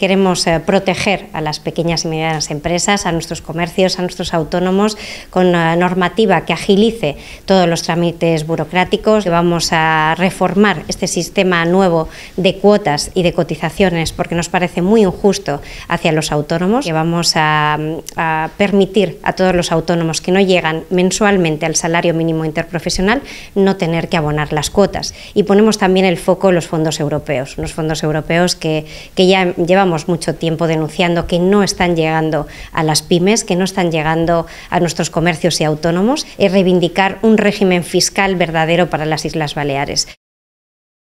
Queremos eh, proteger a las pequeñas y medianas empresas, a nuestros comercios, a nuestros autónomos, con normativa que agilice todos los trámites burocráticos. Vamos a reformar este sistema nuevo de cuotas y de cotizaciones porque nos parece muy injusto hacia los autónomos. Que vamos a, permitir a todos los autónomos que no llegan mensualmente al salario mínimo interprofesional no tener que abonar las cuotas. Y ponemos también el foco en los fondos europeos, los fondos europeos que, que ya llevan mucho tiempo denunciando que no están llegando a las pymes, que no están llegando a nuestros comercios y autónomos, es reivindicar un régimen fiscal verdadero para las Islas Baleares.